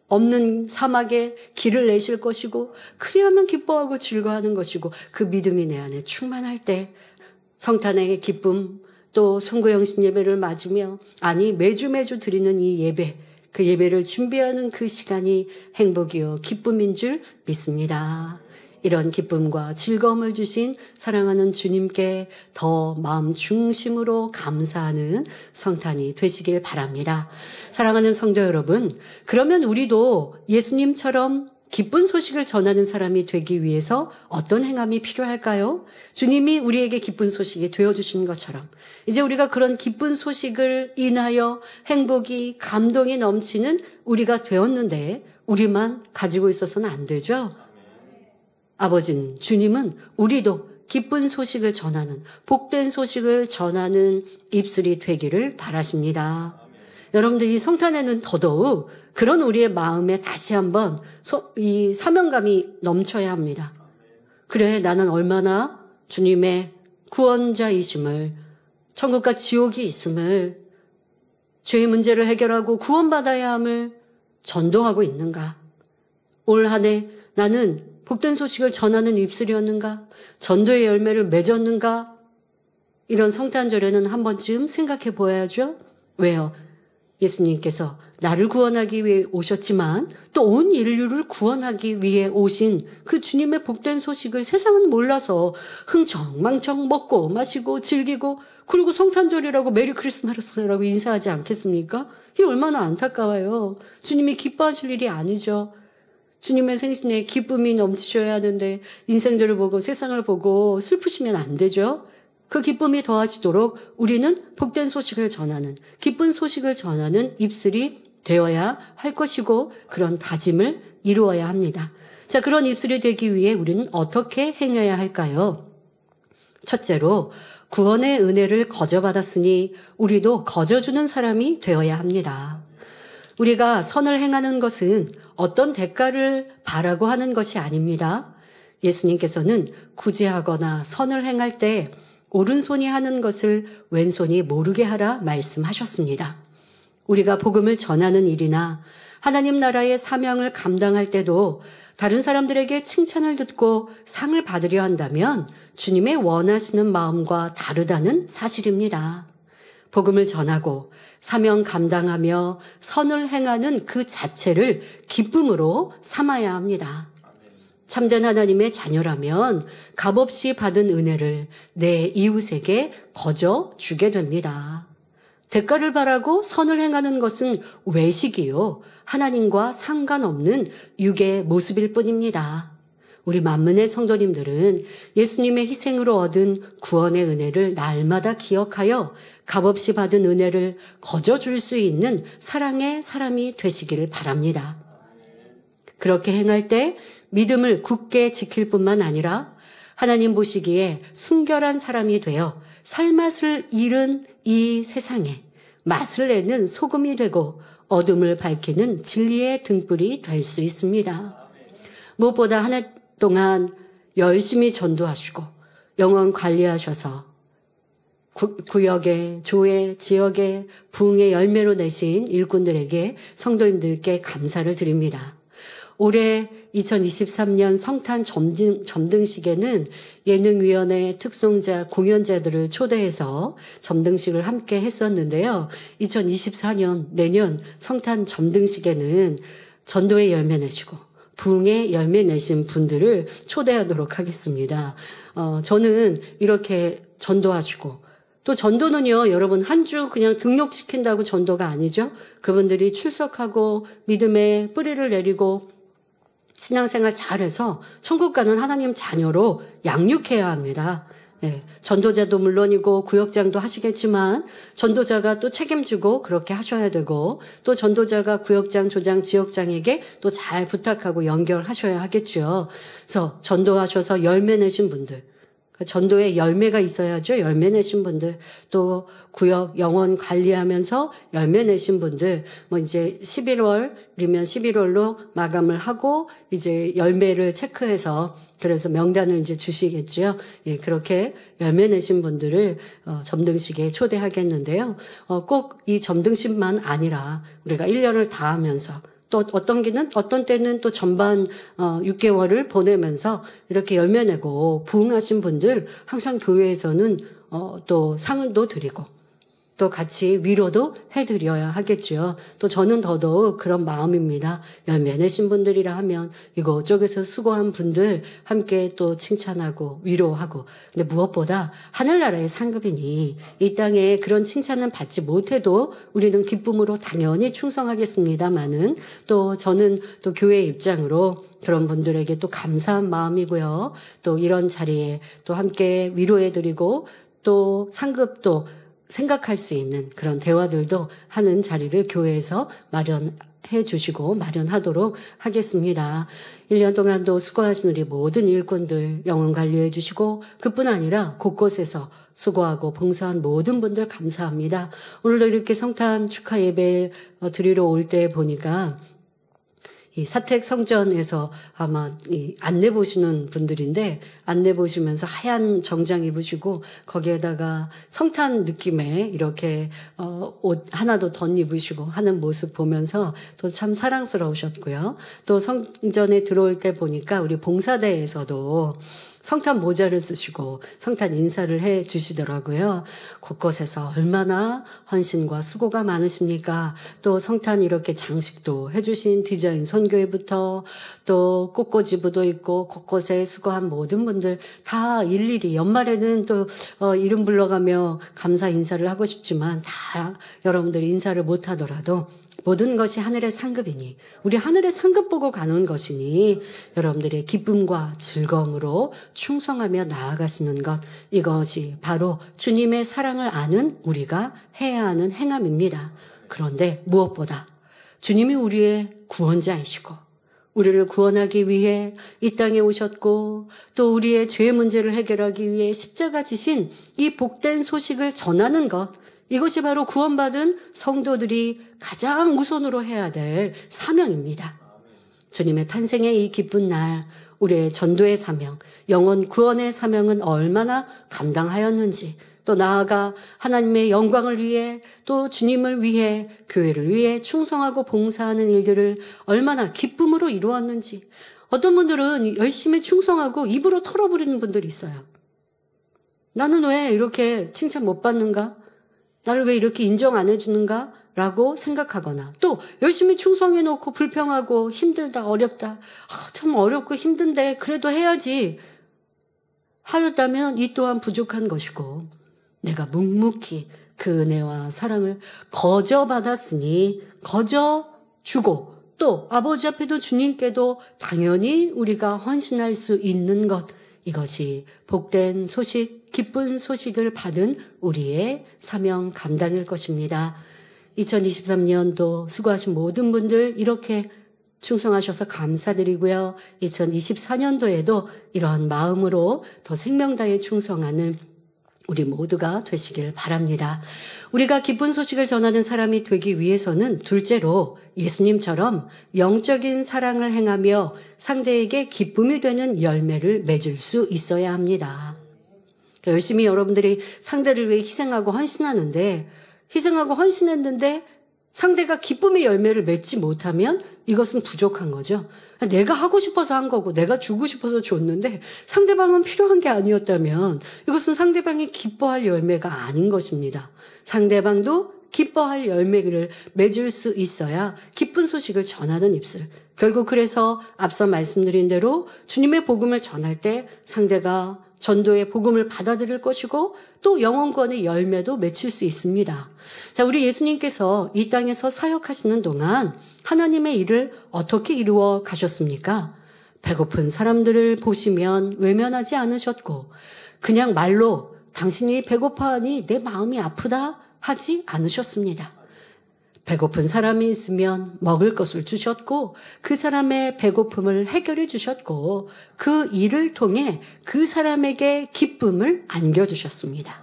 없는 사막에 길을 내실 것이고 그리하면 기뻐하고 즐거워하는 것이고 그 믿음이 내 안에 충만할 때 성탄의 기쁨, 또 송구영신 예배를 맞으며 아니 매주 매주 드리는 이 예배 그 예배를 준비하는 그 시간이 행복이요 기쁨인 줄 믿습니다. 이런 기쁨과 즐거움을 주신 사랑하는 주님께 더 마음 중심으로 감사하는 성탄이 되시길 바랍니다. 사랑하는 성도 여러분, 그러면 우리도 예수님처럼 기쁜 소식을 전하는 사람이 되기 위해서 어떤 행함이 필요할까요? 주님이 우리에게 기쁜 소식이 되어주신 것처럼 이제 우리가 그런 기쁜 소식을 인하여 행복이 감동이 넘치는 우리가 되었는데 우리만 가지고 있어서는 안 되죠. 아버진 주님은 우리도 기쁜 소식을 전하는 복된 소식을 전하는 입술이 되기를 바라십니다. 여러분들 이 성탄에는 더더욱 그런 우리의 마음에 다시 한번 이 사명감이 넘쳐야 합니다. 그래 나는 얼마나 주님의 구원자이심을 천국과 지옥이 있음을 죄의 문제를 해결하고 구원받아야 함을 전도하고 있는가? 올 한 해 나는 복된 소식을 전하는 입술이었는가? 전도의 열매를 맺었는가? 이런 성탄절에는 한 번쯤 생각해 보아야죠. 왜요? 예수님께서 나를 구원하기 위해 오셨지만 또 온 인류를 구원하기 위해 오신 그 주님의 복된 소식을 세상은 몰라서 흥청망청 먹고 마시고 즐기고 그리고 성탄절이라고 메리 크리스마스라고 인사하지 않겠습니까? 이게 얼마나 안타까워요. 주님이 기뻐하실 일이 아니죠. 주님의 생신에 기쁨이 넘치셔야 하는데 인생들을 보고 세상을 보고 슬프시면 안 되죠. 그 기쁨이 더하시도록 우리는 복된 소식을 전하는 기쁜 소식을 전하는 입술이 되어야 할 것이고 그런 다짐을 이루어야 합니다. 자, 그런 입술이 되기 위해 우리는 어떻게 행해야 할까요? 첫째로 구원의 은혜를 거저 받았으니 우리도 거저 주는 사람이 되어야 합니다. 우리가 선을 행하는 것은 어떤 대가를 바라고 하는 것이 아닙니다. 예수님께서는 구제하거나 선을 행할 때 오른손이 하는 것을 왼손이 모르게 하라 말씀하셨습니다. 우리가 복음을 전하는 일이나 하나님 나라의 사명을 감당할 때도 다른 사람들에게 칭찬을 듣고 상을 받으려 한다면 주님의 원하시는 마음과 다르다는 사실입니다. 복음을 전하고 사명 감당하며 선을 행하는 그 자체를 기쁨으로 삼아야 합니다. 참된 하나님의 자녀라면 값없이 받은 은혜를 내 이웃에게 거저 주게 됩니다. 대가를 바라고 선을 행하는 것은 외식이요. 하나님과 상관없는 육의 모습일 뿐입니다. 우리 만문의 성도님들은 예수님의 희생으로 얻은 구원의 은혜를 날마다 기억하여 값없이 받은 은혜를 거저 줄 수 있는 사랑의 사람이 되시기를 바랍니다. 그렇게 행할 때 믿음을 굳게 지킬 뿐만 아니라 하나님 보시기에 순결한 사람이 되어 살맛을 잃은 이 세상에 맛을 내는 소금이 되고 어둠을 밝히는 진리의 등불이 될 수 있습니다. 무엇보다 한해 동안 열심히 전도하시고 영원 관리하셔서 구, 구역의 조의 지역의 부흥의 열매로 내신 일꾼들에게 성도님들께 감사를 드립니다. 올해 2023년 성탄 점등, 점등식에는 예능위원회 특송자 공연자들을 초대해서 점등식을 함께 했었는데요. 2024년 내년 성탄 점등식에는 전도의 열매 내시고 붕흥의 열매 내신 분들을 초대하도록 하겠습니다. 어, 저는 이렇게 전도하시고 또 전도는요, 여러분 한 주 그냥 등록시킨다고 전도가 아니죠. 그분들이 출석하고 믿음에 뿌리를 내리고 신앙생활 잘해서 천국 가는 하나님 자녀로 양육해야 합니다. 네, 전도자도 물론이고 구역장도 하시겠지만 전도자가 또 책임지고 그렇게 하셔야 되고 또 전도자가 구역장, 조장, 지역장에게 또 잘 부탁하고 연결하셔야 하겠죠. 그래서 전도하셔서 열매 내신 분들 그 전도에 열매가 있어야죠. 열매 내신 분들, 또 구역 영원 관리하면서 열매 내신 분들, 뭐 이제 11월이면 11월로 마감을 하고 이제 열매를 체크해서 그래서 명단을 이제 주시겠죠. 예, 그렇게 열매 내신 분들을 어, 점등식에 초대하겠는데요. 어, 꼭 이 점등식만 아니라 우리가 1년을 다 하면서 또 어떤 기는 어떤 때는 또 전반 어 6개월을 보내면서 이렇게 열매내고 부흥하신 분들 항상 교회에서는 어또 상도 을 드리고 또 같이 위로도 해드려야 하겠죠또 저는 더더욱 그런 마음입니다. 열매 내신 분들이라 하면 이거 쪽에서 수고한 분들 함께 또 칭찬하고 위로하고 근데 무엇보다 하늘나라의 상급이니 이 땅에 그런 칭찬은 받지 못해도 우리는 기쁨으로 당연히 충성하겠습니다만은 또 저는 또 교회 입장으로 그런 분들에게 또 감사한 마음이고요. 또 이런 자리에 또 함께 위로해드리고 또 상급도 생각할 수 있는 그런 대화들도 하는 자리를 교회에서 마련 해 주시고 마련하도록 하겠습니다. 1년 동안도 수고하신 우리 모든 일꾼들 영원 관리해 주시고 그뿐 아니라 곳곳에서 수고하고 봉사한 모든 분들 감사합니다. 오늘도 이렇게 성탄 축하 예배 어, 드리러 올 때 보니까 이 사택 성전에서 아마 이 안내 보시는 분들인데 안내 보시면서 하얀 정장 입으시고 거기에다가 성탄 느낌의 이렇게 어, 옷 하나도 덧 입으시고 하는 모습 보면서 또 참 사랑스러우셨고요. 또 성전에 들어올 때 보니까 우리 봉사대에서도 성탄 모자를 쓰시고 성탄 인사를 해 주시더라고요. 곳곳에서 얼마나 헌신과 수고가 많으십니까? 또 성탄 이렇게 장식도 해 주신 디자인 선교회부터 또 꽃꽂이부도 있고 곳곳에 수고한 모든 분 분들 다 일일이 연말에는 또 어, 이름 불러가며 감사 인사를 하고 싶지만 다 여러분들 인사를 못 하더라도 모든 것이 하늘의 상급이니 우리 하늘의 상급 보고 가는 것이니 여러분들의 기쁨과 즐거움으로 충성하며 나아가시는 것 이것이 바로 주님의 사랑을 아는 우리가 해야 하는 행함입니다. 그런데 무엇보다 주님이 우리의 구원자이시고 우리를 구원하기 위해 이 땅에 오셨고 또 우리의 죄 문제를 해결하기 위해 십자가 지신 이 복된 소식을 전하는 것 이것이 바로 구원받은 성도들이 가장 우선으로 해야 될 사명입니다. 주님의 탄생의 이 기쁜 날 우리의 전도의 사명, 영원 구원의 사명은 얼마나 감당하였는지 또 나아가 하나님의 영광을 위해 또 주님을 위해 교회를 위해 충성하고 봉사하는 일들을 얼마나 기쁨으로 이루었는지 어떤 분들은 열심히 충성하고 입으로 털어버리는 분들이 있어요. 나는 왜 이렇게 칭찬 못 받는가? 나를 왜 이렇게 인정 안 해주는가? 라고 생각하거나 또 열심히 충성해놓고 불평하고 힘들다 어렵다 아, 참 어렵고 힘든데 그래도 해야지 하였다면 이 또한 부족한 것이고 내가 묵묵히 그 은혜와 사랑을 거저 받았으니 거저 주고 또 아버지 앞에도 주님께도 당연히 우리가 헌신할 수 있는 것 이것이 복된 소식, 기쁜 소식을 받은 우리의 사명 감당일 것입니다. 2023년도 수고하신 모든 분들 이렇게 충성하셔서 감사드리고요. 2024년도에도 이러한 마음으로 더 생명다에 충성하는 우리 모두가 되시길 바랍니다. 우리가 기쁜 소식을 전하는 사람이 되기 위해서는 둘째로 예수님처럼 영적인 사랑을 행하며 상대에게 기쁨이 되는 열매를 맺을 수 있어야 합니다. 열심히 여러분들이 상대를 위해 희생하고 헌신하는데 희생하고 헌신했는데 상대가 기쁨의 열매를 맺지 못하면 이것은 부족한 거죠. 내가 하고 싶어서 한 거고 내가 주고 싶어서 줬는데 상대방은 필요한 게 아니었다면 이것은 상대방이 기뻐할 열매가 아닌 것입니다. 상대방도 기뻐할 열매를 맺을 수 있어야 기쁜 소식을 전하는 입술. 결국 그래서 앞서 말씀드린 대로 주님의 복음을 전할 때 상대가 전도의 복음을 받아들일 것이고 또 영원권의 열매도 맺힐 수 있습니다. 자, 우리 예수님께서 이 땅에서 사역하시는 동안 하나님의 일을 어떻게 이루어 가셨습니까? 배고픈 사람들을 보시면 외면하지 않으셨고 그냥 말로 당신이 배고파하니 내 마음이 아프다 하지 않으셨습니다. 배고픈 사람이 있으면 먹을 것을 주셨고 그 사람의 배고픔을 해결해 주셨고 그 일을 통해 그 사람에게 기쁨을 안겨 주셨습니다.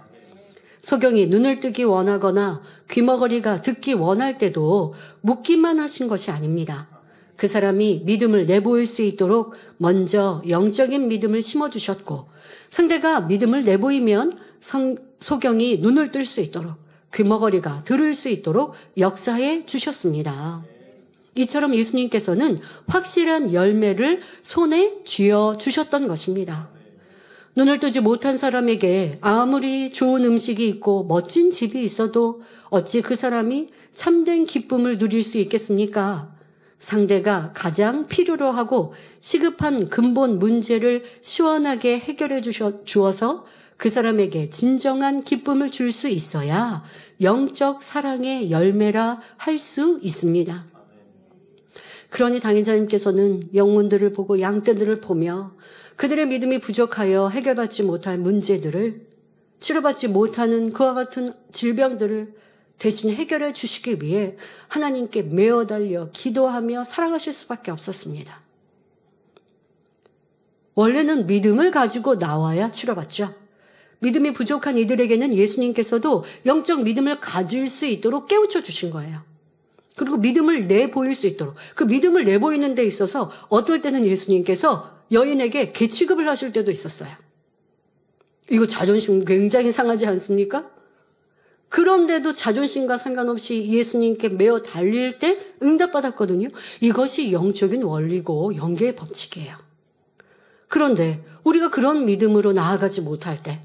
소경이 눈을 뜨기 원하거나 귀머거리가 듣기 원할 때도 묻기만 하신 것이 아닙니다. 그 사람이 믿음을 내보일 수 있도록 먼저 영적인 믿음을 심어주셨고 상대가 믿음을 내보이면 성, 소경이 눈을 뜰 수 있도록 그머거리가 들을 수 있도록 역사해 주셨습니다. 이처럼 예수님께서는 확실한 열매를 손에 쥐어 주셨던 것입니다. 눈을 뜨지 못한 사람에게 아무리 좋은 음식이 있고 멋진 집이 있어도 어찌 그 사람이 참된 기쁨을 누릴 수 있겠습니까? 상대가 가장 필요로 하고 시급한 근본 문제를 시원하게 해결해 주셔, 주어서 그 사람에게 진정한 기쁨을 줄 수 있어야 영적 사랑의 열매라 할 수 있습니다. 그러니 당인자님께서는 영혼들을 보고 양떼들을 보며 그들의 믿음이 부족하여 해결받지 못할 문제들을 치료받지 못하는 그와 같은 질병들을 대신 해결해 주시기 위해 하나님께 매어 달려 기도하며 살아가실 수밖에 없었습니다. 원래는 믿음을 가지고 나와야 치료받죠. 믿음이 부족한 이들에게는 예수님께서도 영적 믿음을 가질 수 있도록 깨우쳐 주신 거예요. 그리고 믿음을 내보일 수 있도록 그 믿음을 내보이는 데 있어서 어떨 때는 예수님께서 여인에게 개취급을 하실 때도 있었어요. 이거 자존심 굉장히 상하지 않습니까? 그런데도 자존심과 상관없이 예수님께 매어 달릴 때 응답받았거든요. 이것이 영적인 원리고 영계의 법칙이에요. 그런데 우리가 그런 믿음으로 나아가지 못할 때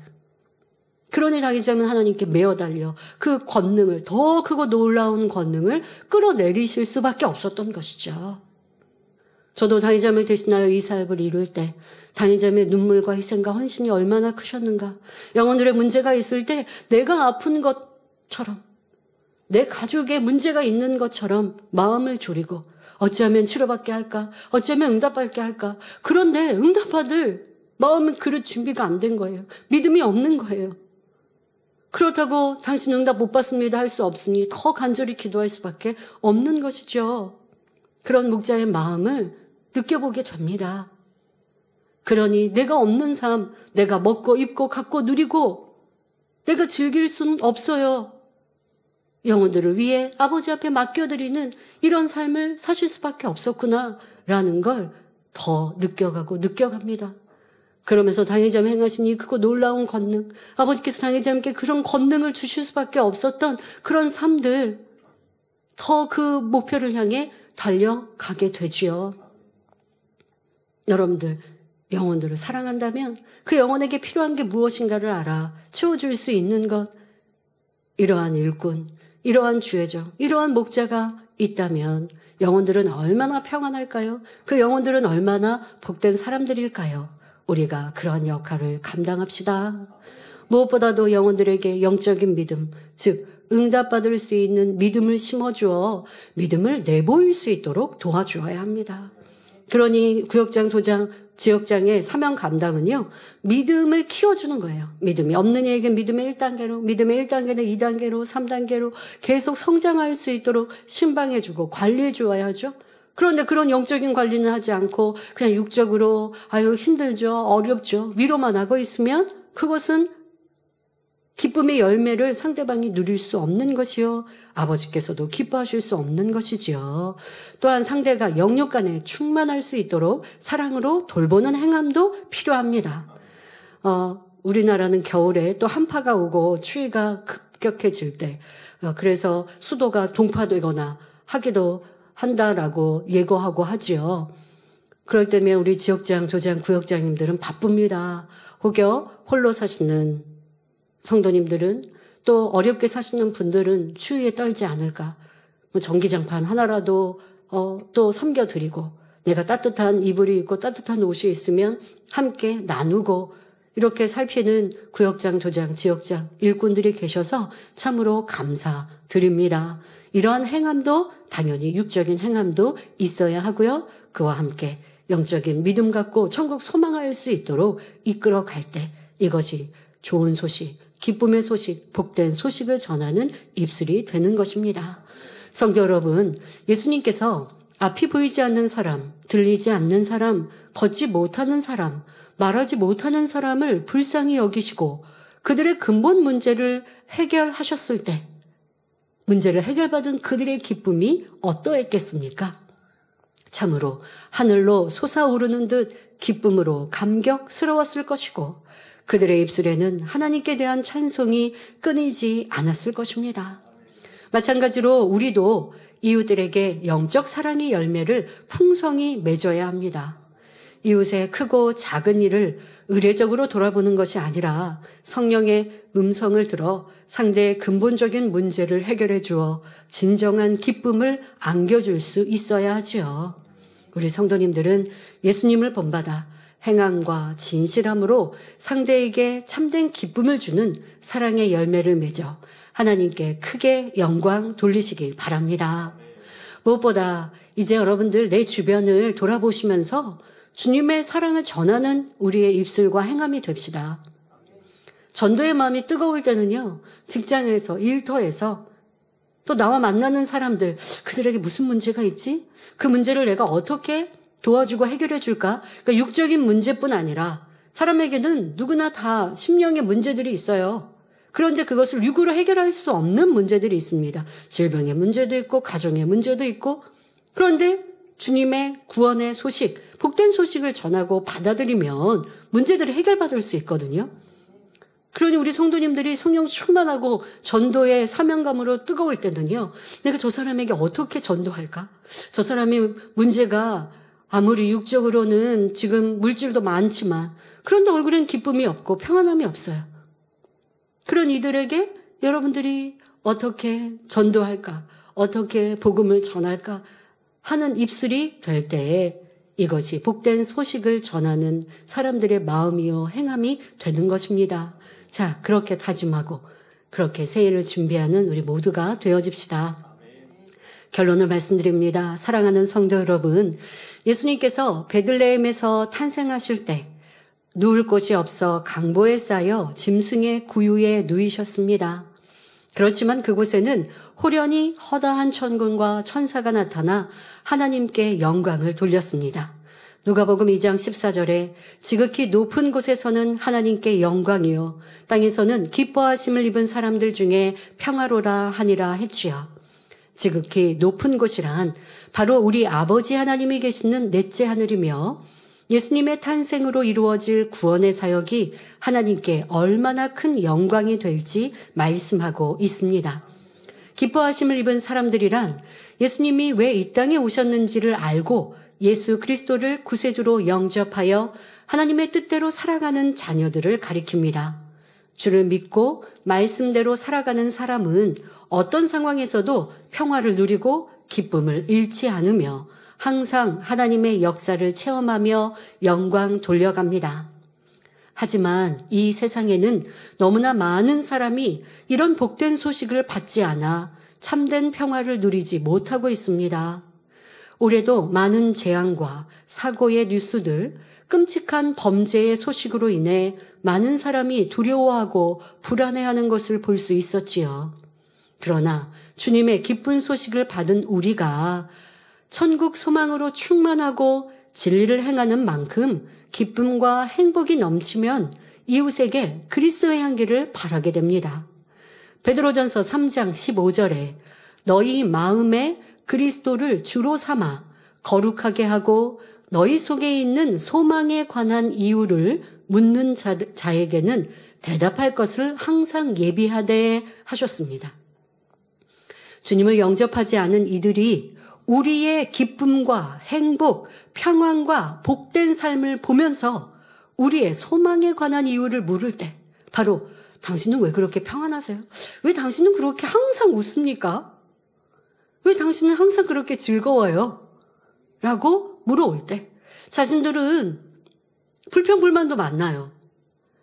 그러니 자기 점은 하나님께 메어달려그 권능을 더 크고 놀라운 권능을 끌어내리실 수밖에 없었던 것이죠. 저도 당의점을 대신하여 이 사역을 이룰 때 당의점의 눈물과 희생과 헌신이 얼마나 크셨는가. 영혼들의 문제가 있을 때 내가 아픈 것처럼 내 가족에 문제가 있는 것처럼 마음을 졸이고 어찌하면 치료받게 할까? 어찌하면 응답받게 할까? 그런데 응답받을 마음은 그릇 준비가 안 된 거예요. 믿음이 없는 거예요. 그렇다고 당신 응답 못 받습니다 할 수 없으니 더 간절히 기도할 수밖에 없는 것이죠. 그런 목자의 마음을 느껴보게 됩니다. 그러니 내가 없는 삶, 내가 먹고 입고 갖고 누리고 내가 즐길 수는 없어요. 영혼들을 위해 아버지 앞에 맡겨드리는 이런 삶을 사실 수밖에 없었구나 라는 걸 더 느껴가고 느껴갑니다. 그러면서 당해자함 행하신 이 크고 놀라운 권능, 아버지께서 당해자함께 그런 권능을 주실 수밖에 없었던 그런 삶들, 더 그 목표를 향해 달려가게 되지요. 여러분들, 영혼들을 사랑한다면 그 영혼에게 필요한 게 무엇인가를 알아 채워줄 수 있는 것, 이러한 일꾼, 이러한 주의적, 이러한 목자가 있다면 영혼들은 얼마나 평안할까요? 그 영혼들은 얼마나 복된 사람들일까요? 우리가 그러한 역할을 감당합시다. 무엇보다도 영혼들에게 영적인 믿음, 즉 응답받을 수 있는 믿음을 심어주어 믿음을 내보일 수 있도록 도와주어야 합니다. 그러니 구역장 도장 지역장의 사명 감당은요, 믿음을 키워주는 거예요. 믿음이 없는 이에게 믿음의 1단계로, 믿음의 1단계는 2단계로, 3단계로 계속 성장할 수 있도록 신방해주고 관리해주어야 하죠. 그런데 그런 영적인 관리는 하지 않고 그냥 육적으로 아유 힘들죠. 어렵죠. 위로만 하고 있으면 그것은 기쁨의 열매를 상대방이 누릴 수 없는 것이요. 아버지께서도 기뻐하실 수 없는 것이지요. 또한 상대가 영육 간에 충만할 수 있도록 사랑으로 돌보는 행함도 필요합니다. 어, 우리나라는 겨울에 또 한파가 오고 추위가 급격해질 때, 어, 그래서 수도가 동파되거나 하기도 한다라고 예고하고 하지요. 그럴 때면 우리 지역장, 조장, 구역장님들은 바쁩니다. 혹여 홀로 사시는 성도님들은 또 어렵게 사시는 분들은 추위에 떨지 않을까. 뭐 전기장판 하나라도 어, 또 섬겨드리고 내가 따뜻한 이불이 있고 따뜻한 옷이 있으면 함께 나누고 이렇게 살피는 구역장, 조장, 지역장, 일꾼들이 계셔서 참으로 감사드립니다. 이러한 행함도 당연히 육적인 행함도 있어야 하고요. 그와 함께 영적인 믿음 갖고 천국 소망할 수 있도록 이끌어 갈 때 이것이 좋은 소식, 기쁨의 소식, 복된 소식을 전하는 입술이 되는 것입니다. 성도 여러분, 예수님께서 앞이 보이지 않는 사람, 들리지 않는 사람, 걷지 못하는 사람, 말하지 못하는 사람을 불쌍히 여기시고 그들의 근본 문제를 해결하셨을 때 문제를 해결받은 그들의 기쁨이 어떠했겠습니까? 참으로 하늘로 솟아오르는 듯 기쁨으로 감격스러웠을 것이고 그들의 입술에는 하나님께 대한 찬송이 끊이지 않았을 것입니다. 마찬가지로 우리도 이웃들에게 영적 사랑의 열매를 풍성히 맺어야 합니다. 이웃의 크고 작은 일을 의례적으로 돌아보는 것이 아니라 성령의 음성을 들어 상대의 근본적인 문제를 해결해 주어 진정한 기쁨을 안겨줄 수 있어야 하지요. 우리 성도님들은 예수님을 본받아 행함과 진실함으로 상대에게 참된 기쁨을 주는 사랑의 열매를 맺어 하나님께 크게 영광 돌리시길 바랍니다. 무엇보다 이제 여러분들 내 주변을 돌아보시면서 주님의 사랑을 전하는 우리의 입술과 행함이 됩시다. 전도의 마음이 뜨거울 때는요, 직장에서, 일터에서, 또 나와 만나는 사람들, 그들에게 무슨 문제가 있지? 그 문제를 내가 어떻게 도와주고 해결해 줄까? 그러니까 육적인 문제뿐 아니라, 사람에게는 누구나 다 심령의 문제들이 있어요. 그런데 그것을 육으로 해결할 수 없는 문제들이 있습니다. 질병의 문제도 있고, 가정의 문제도 있고, 그런데 주님의 구원의 소식, 복된 소식을 전하고 받아들이면 문제들을 해결받을 수 있거든요. 그러니 우리 성도님들이 성령 충만하고 전도의 사명감으로 뜨거울 때는요, 내가 저 사람에게 어떻게 전도할까? 저 사람의 문제가 아무리 육적으로는 지금 물질도 많지만, 그런데 얼굴엔 기쁨이 없고 평안함이 없어요. 그런 이들에게 여러분들이 어떻게 전도할까? 어떻게 복음을 전할까? 하는 입술이 될 때에 이것이 복된 소식을 전하는 사람들의 마음이요 행함이 되는 것입니다. 자, 그렇게 다짐하고 그렇게 새해를 준비하는 우리 모두가 되어집시다. 결론을 말씀드립니다. 사랑하는 성도 여러분, 예수님께서 베들레헴에서 탄생하실 때 누울 곳이 없어 강보에 쌓여 짐승의 구유에 누이셨습니다. 그렇지만 그곳에는 호련히 허다한 천군과 천사가 나타나 하나님께 영광을 돌렸습니다. 누가복음 2장 14절에 지극히 높은 곳에서는 하나님께 영광이요 땅에서는 기뻐하심을 입은 사람들 중에 평화로라 하니라 했지요. 지극히 높은 곳이란 바로 우리 아버지 하나님이 계시는 넷째 하늘이며 예수님의 탄생으로 이루어질 구원의 사역이 하나님께 얼마나 큰 영광이 될지 말씀하고 있습니다. 기뻐하심을 입은 사람들이란 예수님이 왜 이 땅에 오셨는지를 알고 예수 그리스도를 구세주로 영접하여 하나님의 뜻대로 살아가는 자녀들을 가리킵니다. 주를 믿고 말씀대로 살아가는 사람은 어떤 상황에서도 평화를 누리고 기쁨을 잃지 않으며 항상 하나님의 역사를 체험하며 영광 돌려갑니다. 하지만 이 세상에는 너무나 많은 사람이 이런 복된 소식을 받지 않아 참된 평화를 누리지 못하고 있습니다. 올해도 많은 재앙과 사고의 뉴스들, 끔찍한 범죄의 소식으로 인해 많은 사람이 두려워하고 불안해하는 것을 볼 수 있었지요. 그러나 주님의 기쁜 소식을 받은 우리가 천국 소망으로 충만하고 진리를 행하는 만큼 기쁨과 행복이 넘치면 이웃에게 그리스도의 향기를 바라게 됩니다. 베드로전서 3장 15절에 너희 마음에 그리스도를 주로 삼아 거룩하게 하고 너희 속에 있는 소망에 관한 이유를 묻는 자, 자에게는 대답할 것을 항상 예비하되 하셨습니다. 주님을 영접하지 않은 이들이 우리의 기쁨과 행복, 평안과 복된 삶을 보면서 우리의 소망에 관한 이유를 물을 때 바로 당신은 왜 그렇게 평안하세요? 왜 당신은 그렇게 항상 웃습니까? 왜 당신은 항상 그렇게 즐거워요? 라고 물어올 때 자신들은 불평불만도 많나요.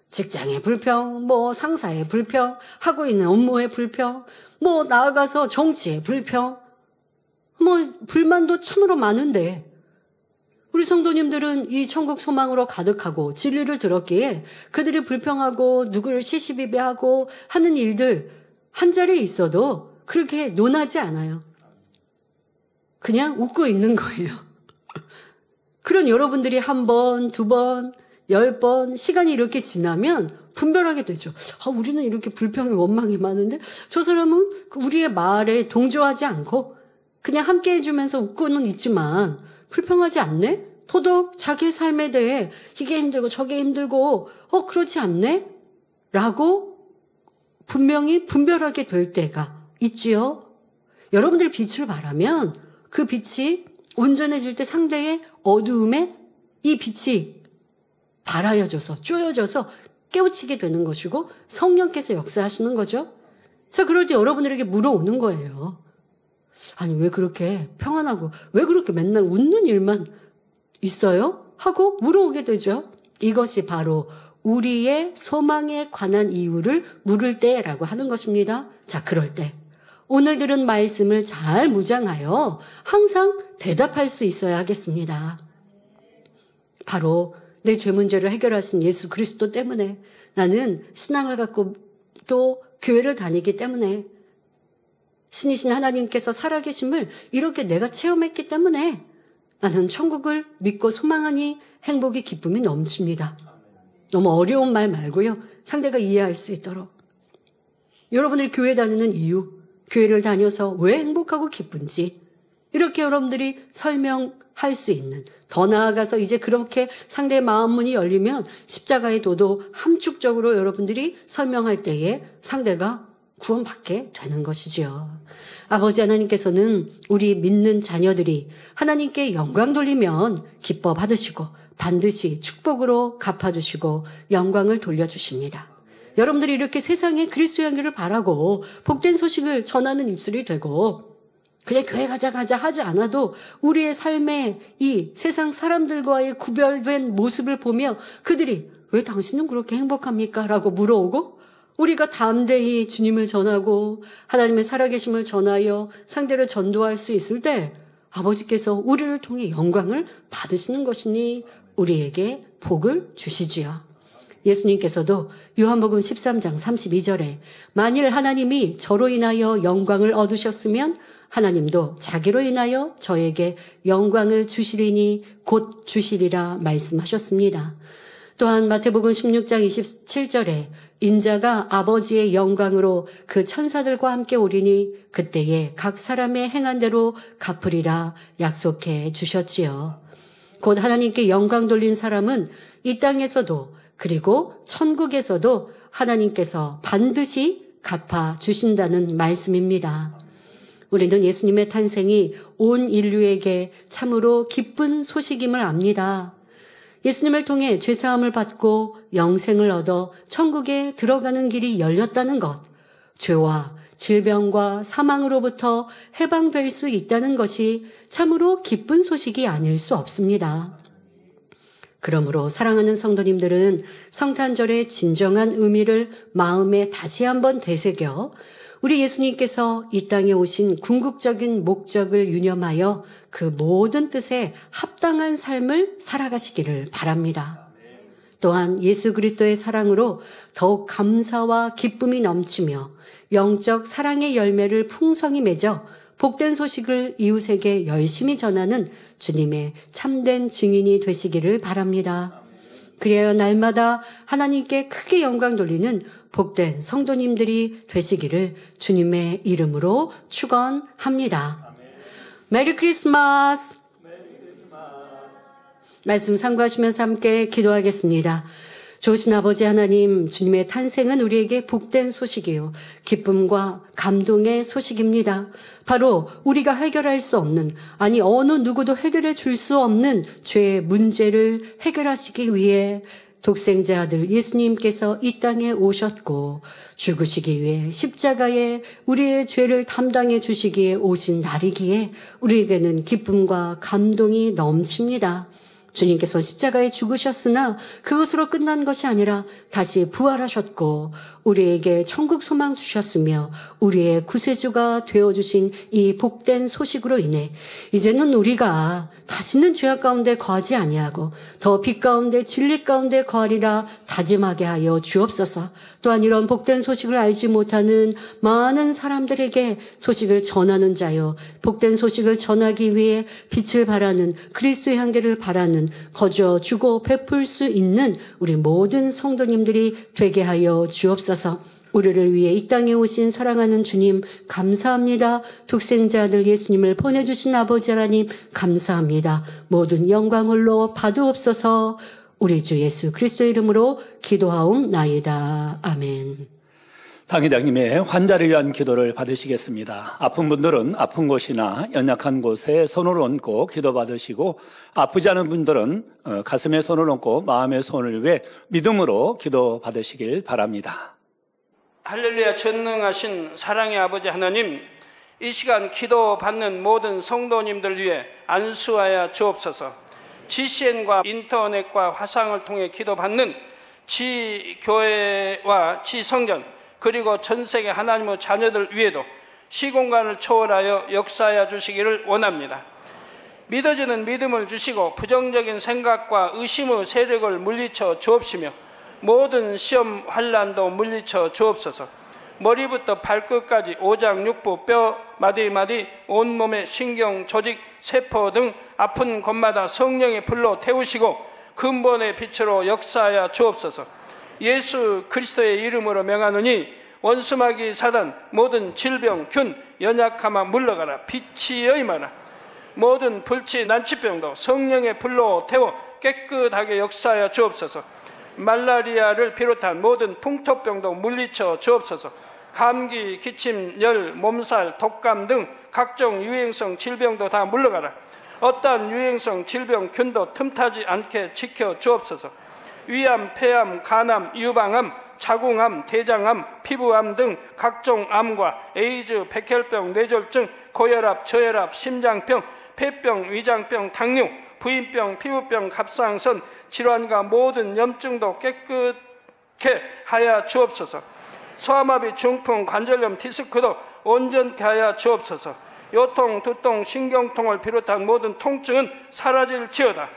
직장의 불평, 뭐 상사의 불평, 하고 있는 업무의 불평, 뭐 나아가서 정치의 불평, 뭐 불만도 참으로 많은데 우리 성도님들은 이 천국 소망으로 가득하고 진리를 들었기에 그들이 불평하고 누구를 시시비비하고 하는 일들 한 자리에 있어도 그렇게 논하지 않아요. 그냥 웃고 있는 거예요. 그런 여러분들이 한 번, 두 번, 열 번, 시간이 이렇게 지나면 분별하게 되죠. 아, 우리는 이렇게 불평이 원망이 많은데 저 사람은 그 우리의 말에 동조하지 않고 그냥 함께 해주면서 웃고는 있지만 불평하지 않네? 도덕 자기 삶에 대해 이게 힘들고 저게 힘들고 어그렇지 않네? 라고 분명히 분별하게 될 때가 있지요. 여러분들 빛을 바라면 그 빛이 온전해질 때 상대의 어두움에 이 빛이 발하여져서 쪼여져서 깨우치게 되는 것이고 성령께서 역사하시는 거죠. 자, 그럴 때 여러분들에게 물어오는 거예요. 아니, 왜 그렇게 평안하고, 왜 그렇게 맨날 웃는 일만 있어요? 하고 물어오게 되죠. 이것이 바로 우리의 소망에 관한 이유를 물을 때라고 하는 것입니다. 자, 그럴 때. 오늘 들은 말씀을 잘 무장하여 항상 대답할 수 있어야 하겠습니다. 바로 내 죄 문제를 해결하신 예수 그리스도 때문에 나는 신앙을 갖고 또 교회를 다니기 때문에 신이신 하나님께서 살아계심을 이렇게 내가 체험했기 때문에 나는 천국을 믿고 소망하니 행복이 기쁨이 넘칩니다. 너무 어려운 말 말고요. 상대가 이해할 수 있도록. 여러분들 교회 다니는 이유, 교회를 다녀서 왜 행복하고 기쁜지, 이렇게 여러분들이 설명할 수 있는, 더 나아가서 이제 그렇게 상대의 마음 문이 열리면 십자가의 도도 함축적으로 여러분들이 설명할 때에 상대가 구원받게 되는 것이지요. 아버지 하나님께서는 우리 믿는 자녀들이 하나님께 영광 돌리면 기뻐 받으시고 반드시 축복으로 갚아주시고 영광을 돌려주십니다. 여러분들이 이렇게 세상에 그리스도 향기를 바라고 복된 소식을 전하는 입술이 되고 그냥 교회 가자 가자 하지 않아도 우리의 삶에 이 세상 사람들과의 구별된 모습을 보며 그들이 왜 당신은 그렇게 행복합니까? 라고 물어오고 우리가 담대히 주님을 전하고 하나님의 살아계심을 전하여 상대를 전도할 수 있을 때 아버지께서 우리를 통해 영광을 받으시는 것이니 우리에게 복을 주시지요. 예수님께서도 요한복음 13장 32절에 만일 하나님이 저로 인하여 영광을 얻으셨으면 하나님도 자기로 인하여 저에게 영광을 주시리니 곧 주시리라 말씀하셨습니다. 또한 마태복음 16장 27절에 인자가 아버지의 영광으로 그 천사들과 함께 오리니 그때에 각 사람의 행한 대로 갚으리라 약속해 주셨지요. 곧 하나님께 영광 돌린 사람은 이 땅에서도 그리고 천국에서도 하나님께서 반드시 갚아 주신다는 말씀입니다. 우리는 예수님의 탄생이 온 인류에게 참으로 기쁜 소식임을 압니다. 예수님을 통해 죄사함을 받고 영생을 얻어 천국에 들어가는 길이 열렸다는 것, 죄와 질병과 사망으로부터 해방될 수 있다는 것이 참으로 기쁜 소식이 아닐 수 없습니다. 그러므로 사랑하는 성도님들은 성탄절의 진정한 의미를 마음에 다시 한번 되새겨 우리 예수님께서 이 땅에 오신 궁극적인 목적을 유념하여 그 모든 뜻에 합당한 삶을 살아가시기를 바랍니다. 또한 예수 그리스도의 사랑으로 더욱 감사와 기쁨이 넘치며 영적 사랑의 열매를 풍성히 맺어 복된 소식을 이웃에게 열심히 전하는 주님의 참된 증인이 되시기를 바랍니다. 그래야 날마다 하나님께 크게 영광 돌리는 복된 성도님들이 되시기를 주님의 이름으로 축원합니다. 메리 크리스마스. 말씀 상고하시면서 함께 기도하겠습니다. 좋으신 아버지 하나님, 주님의 탄생은 우리에게 복된 소식이요. 기쁨과 감동의 소식입니다. 바로 우리가 해결할 수 없는, 아니, 어느 누구도 해결해 줄 수 없는 죄의 문제를 해결하시기 위해 독생자 아들 예수님께서 이 땅에 오셨고 죽으시기 위해 십자가에 우리의 죄를 담당해 주시기에 오신 날이기에 우리에게는 기쁨과 감동이 넘칩니다. 주님께서 십자가에 죽으셨으나 그것으로 끝난 것이 아니라 다시 부활하셨고 우리에게 천국 소망 주셨으며 우리의 구세주가 되어 주신 이 복된 소식으로 인해 이제는 우리가 다시는 죄악 가운데 거하지 아니하고 더 빛 가운데 진리 가운데 거하리라 다짐하게 하여 주옵소서. 또한 이런 복된 소식을 알지 못하는 많은 사람들에게 소식을 전하는 자여 복된 소식을 전하기 위해 빛을 바라는 그리스의 향기를 바라는 거저 주고 베풀 수 있는 우리 모든 성도님들이 되게 하여 주옵소서. 주옵서 우리를 위해 이 땅에 오신 사랑하는 주님 감사합니다. 독생자 들 예수님을 보내주신 아버지 하나님 감사합니다. 모든 영광 홀로 받으옵소서. 우리 주 예수 그리스도 이름으로 기도하옵나이다. 아멘. 당회장님의 환자를 위한 기도를 받으시겠습니다. 아픈 분들은 아픈 곳이나 연약한 곳에 손을 얹고 기도 받으시고 아프지 않은 분들은 어, 가슴에 손을 얹고 마음의 손을 위해 믿음으로 기도 받으시길 바랍니다. 할렐루야 전능하신 사랑의 아버지 하나님 이 시간 기도 받는 모든 성도님들 위해 안수하여 주옵소서 GCN과 인터넷과 화상을 통해 기도 받는 지 교회와 지 성전 그리고 전 세계 하나님의 자녀들 위에도 시공간을 초월하여 역사하여 주시기를 원합니다. 믿어지는 믿음을 주시고 부정적인 생각과 의심의 세력을 물리쳐 주옵시며 모든 시험 환란도 물리쳐 주옵소서. 머리부터 발끝까지 오장육부 뼈 마디마디 온몸의 신경 조직 세포 등 아픈 곳마다 성령의 불로 태우시고 근본의 빛으로 역사하여 주옵소서. 예수 그리스도의 이름으로 명하노니 원수마귀 사단 모든 질병 균 연약함아 물러가라 빛이 여임하라 모든 불치 난치병도 성령의 불로 태워 깨끗하게 역사하여 주옵소서. 말라리아를 비롯한 모든 풍토병도 물리쳐 주옵소서. 감기, 기침, 열, 몸살, 독감 등 각종 유행성 질병도 다 물러가라. 어떠한 유행성 질병균도 틈타지 않게 지켜 주옵소서. 위암, 폐암, 간암, 유방암, 자궁암, 대장암, 피부암 등 각종 암과 에이즈, 백혈병, 뇌졸중, 고혈압, 저혈압, 심장병, 폐병, 위장병, 당뇨, 부인병, 피부병, 갑상선 질환과 모든 염증도 깨끗게 하여 주옵소서. 소아마비, 중풍, 관절염, 디스크도 온전히 하여 주옵소서. 요통, 두통, 신경통을 비롯한 모든 통증은 사라질지어다.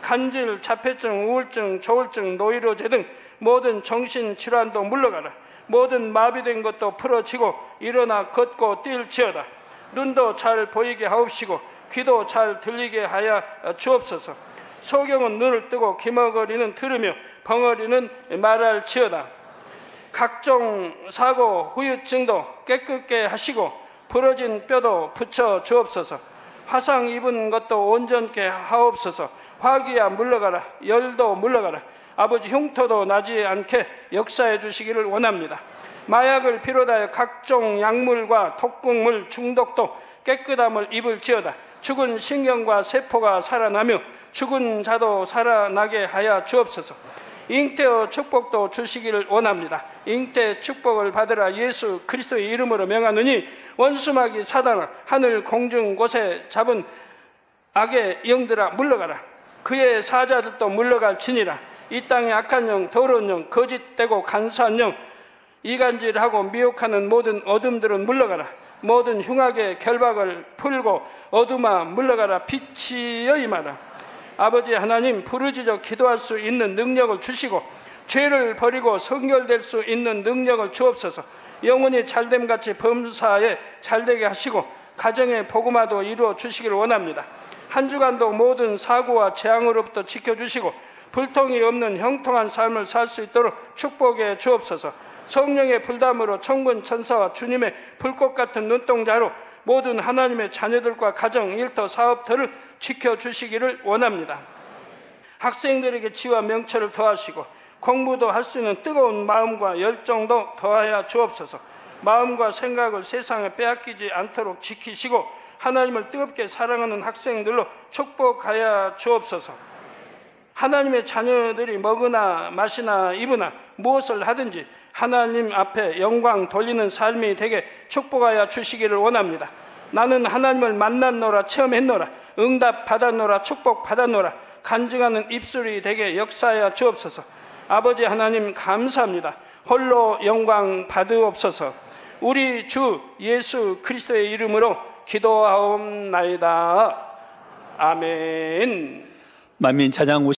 간질, 자폐증, 우울증, 조울증, 노이로제 등 모든 정신 질환도 물러가라. 모든 마비된 것도 풀어지고 일어나 걷고 뛸지어다. 눈도 잘 보이게 하옵시고 귀도 잘 들리게 하여 주옵소서. 소경은 눈을 뜨고 기먹거리는 들으며 벙어리는 말할지어다. 각종 사고 후유증도 깨끗게 하시고 부러진 뼈도 붙여 주옵소서. 화상 입은 것도 온전케 하옵소서. 화기야 물러가라. 열도 물러가라. 아버지 흉터도 나지 않게 역사해 주시기를 원합니다. 마약을 비롯하여 각종 약물과 독극물 중독도 깨끗함을 입을지어다. 죽은 신경과 세포가 살아나며 죽은 자도 살아나게 하여 주옵소서. 잉태어 축복도 주시기를 원합니다. 잉태 축복을 받으라 예수 그리스도의 이름으로 명하느니 원수막이 사단을 하늘 공중 곳에 잡은 악의 영들아 물러가라. 그의 사자들도 물러갈지니라. 이 땅의 악한 영, 더러운 영, 거짓되고 간사한 영, 이간질하고 미혹하는 모든 어둠들은 물러가라. 모든 흉악의 결박을 풀고 어둠아 물러가라 빛이여 이마라 아버지 하나님 부르짖어 기도할 수 있는 능력을 주시고 죄를 버리고 성결될 수 있는 능력을 주옵소서 영원히 잘됨같이 범사에 잘되게 하시고 가정의 복음화도 이루어 주시길 원합니다 한 주간도 모든 사고와 재앙으로부터 지켜주시고 불통이 없는 형통한 삶을 살 수 있도록 축복해 주옵소서 성령의 불담으로 천군 천사와 주님의 불꽃 같은 눈동자로 모든 하나님의 자녀들과 가정, 일터, 사업터를 지켜주시기를 원합니다. 학생들에게 지와 명철을 더하시고 공부도 할 수 있는 뜨거운 마음과 열정도 더하여 주옵소서 마음과 생각을 세상에 빼앗기지 않도록 지키시고 하나님을 뜨겁게 사랑하는 학생들로 축복하여 주옵소서 하나님의 자녀들이 먹으나 마시나 입으나 무엇을 하든지 하나님 앞에 영광 돌리는 삶이 되게 축복하여 주시기를 원합니다. 나는 하나님을 만났노라 체험했노라 응답 받았노라 축복 받았노라 간증하는 입술이 되게 역사하여 주옵소서. 아버지 하나님 감사합니다. 홀로 영광 받으옵소서. 우리 주 예수 그리스도의 이름으로 기도하옵나이다. 아멘. 만민 찬양